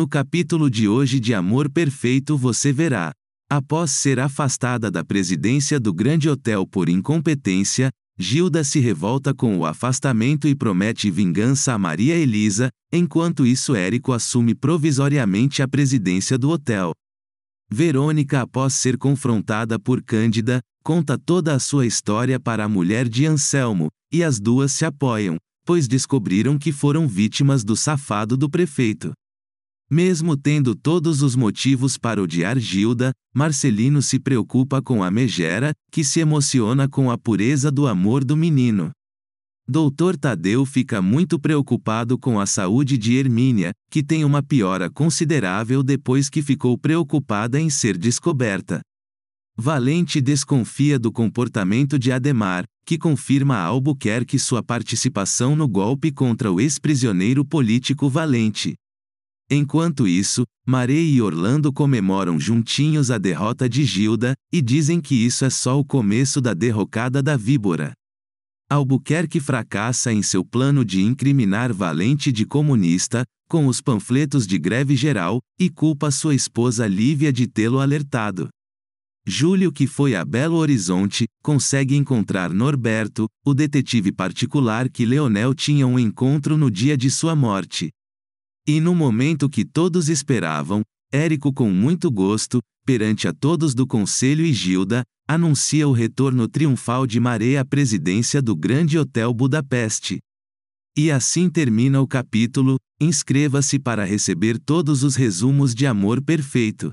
No capítulo de hoje de Amor Perfeito você verá. Após ser afastada da presidência do Grande Hotel por incompetência, Gilda se revolta com o afastamento e promete vingança a Maria Elisa, enquanto isso Érico assume provisoriamente a presidência do hotel. Verônica, após ser confrontada por Cândida, conta toda a sua história para a mulher de Anselmo, e as duas se apoiam, pois descobriram que foram vítimas do safado do prefeito. Mesmo tendo todos os motivos para odiar Gilda, Marcelino se preocupa com a megera, que se emociona com a pureza do amor do menino. Doutor Tadeu fica muito preocupado com a saúde de Hermínia, que tem uma piora considerável depois que ficou preocupada em ser descoberta. Valente desconfia do comportamento de Ademar, que confirma a Albuquerque sua participação no golpe contra o ex-prisioneiro político Valente. Enquanto isso, Marei e Orlando comemoram juntinhos a derrota de Gilda, e dizem que isso é só o começo da derrocada da víbora. Albuquerque fracassa em seu plano de incriminar Valente de comunista, com os panfletos de greve geral, e culpa sua esposa Lívia de tê-lo alertado. Júlio, que foi a Belo Horizonte, consegue encontrar Norberto, o detetive particular que Leonel tinha um encontro no dia de sua morte. E no momento que todos esperavam, Érico, com muito gosto, perante a todos do Conselho e Gilda, anuncia o retorno triunfal de Maré à presidência do Grande Hotel Budapeste. E assim termina o capítulo. Inscreva-se para receber todos os resumos de Amor Perfeito.